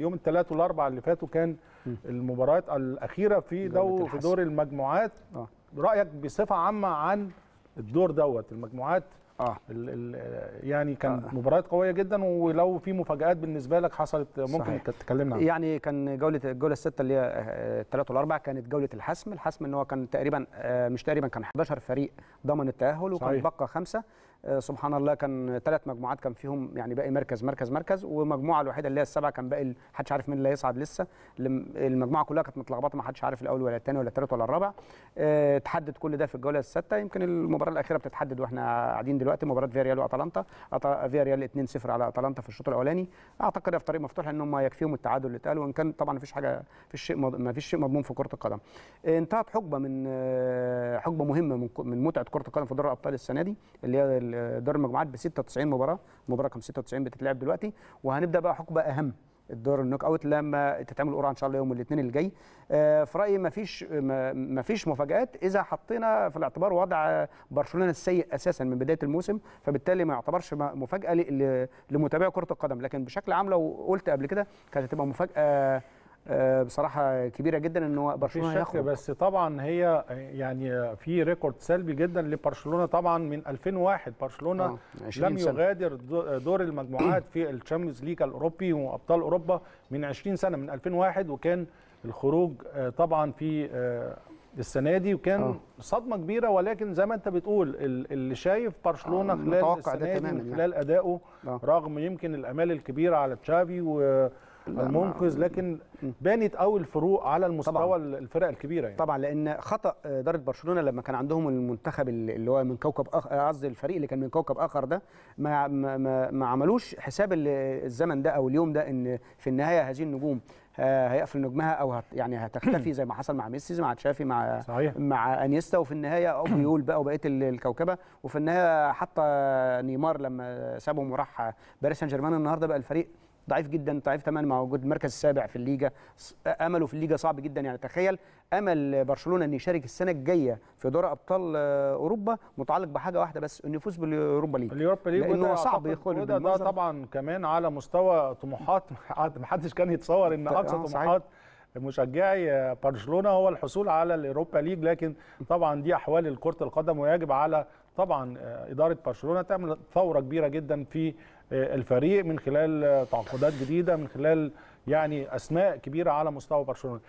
يوم الثلاث والاربع اللي فاتوا كان المباريات الاخيره في دور في دور المجموعات آه. رايك بصفه عامه عن الدور دوت المجموعات اه الـ الـ يعني كان آه. مباريات قويه جدا ولو في مفاجات بالنسبه لك حصلت ممكن تتكلمنا عنها يعني كان جوله الجوله السته اللي هي آه، الثلاث والاربع كانت جوله الحسم الحسم ان هو كان تقريبا آه، مش تقريبا كان 11 فريق ضمن التاهل وكان بقى خمسه آه، سبحان الله كان ثلاث مجموعات كان فيهم يعني باقي مركز مركز مركز والمجموعه الوحيده اللي هي السبعه كان باقي محدش عارف مين اللي هيصعد لسه المجموعه كلها كانت متلخبطه ما حدش عارف الاول ولا الثاني ولا الثالث ولا الرابع آه، تحدد كل ده في الجوله السادسه يمكن المباراه الاخيره بتتحدد واحنا قاعدين دلوقتي مباراه فياريال واتلانتا فياريال 2-0 على اتلانتا في الشوط الاولاني اعتقد في طريق مفتوح لان هم يكفيهم التعادل اللي اتقال وان كان طبعا ما فيش حاجه فيش شيء ما فيش شيء مضمون في كره القدم آه، انتهت حقبه من حقبه مهمه من متعه كره القدم في دوري الابطال السنه دي اللي هي دور المجموعات ب 96 مباراه المباراه رقم 96 بتتلعب دلوقتي وهنبدا بقى حقبه اهم الدور النوك اوت لما تتعمل قرعه ان شاء الله يوم الاثنين اللي جاي آه، في رايي مفيش مفيش مفاجات اذا حطينا في الاعتبار وضع برشلونه السيء اساسا من بدايه الموسم فبالتالي ما يعتبرش مفاجاه لمتابعي كره القدم لكن بشكل عام لو قلت قبل كده كانت هتبقى مفاجاه آه، بصراحه كبيره جدا ان هو برشلونه هياخد بس طبعا هي يعني في ريكورد سلبي جدا لبرشلونه طبعا من 2001 برشلونه آه. لم يغادر دور المجموعات في الشامبيونز ليج الاوروبي وابطال اوروبا من 20 سنه من 2001 وكان الخروج آه، طبعا في آه، السنه دي وكان أوه. صدمه كبيره ولكن زي ما انت بتقول اللي شايف برشلونه خلال السنه دي من خلال يعني. ادائه رغم يمكن الامال الكبيره على تشافي و المنقذ لكن بانت قوي الفروق على المستوى طبعًا. الفرق الكبيره يعني. طبعا لان خطا آه، اداره برشلونه لما كان عندهم المنتخب اللي هو من كوكب اخر آه، قصدي الفريق اللي كان من كوكب اخر ده ما ما, ما عملوش حساب الزمن ده او اليوم ده ان في النهايه هذه النجوم هيقفل نجمها او هت يعني هتختفي زي ما حصل مع ميسي مع تشافي مع صحيح. مع انيستا وفي النهايه او بيقول بقى وبقيه الكوكبه وفي النهايه حتى نيمار لما سابهم وراح باريس سان جيرمان النهارده بقى الفريق ضعيف جدا ضعيف تماما مع وجود المركز السابع في الليجا امله في الليجا صعب جدا يعني تخيل امل برشلونه ان يشارك السنه الجايه في دوري ابطال آه، اوروبا متعلق بحاجه واحده بس انه يفوز باليوروبا ليج اليوروبا ليج لانه صعب يخرج ده, ده طبعا كمان على مستوى طموحات ما حدش كان يتصور ان اقصى آه، طموحات صحيح. مشجعي برشلونه هو الحصول على الاوروبا ليج لكن طبعا دي احوال كره القدم ويجب على طبعا اداره برشلونه تعمل ثوره كبيره جدا في الفريق من خلال تعاقدات جديده من خلال يعني اسماء كبيره على مستوى برشلونه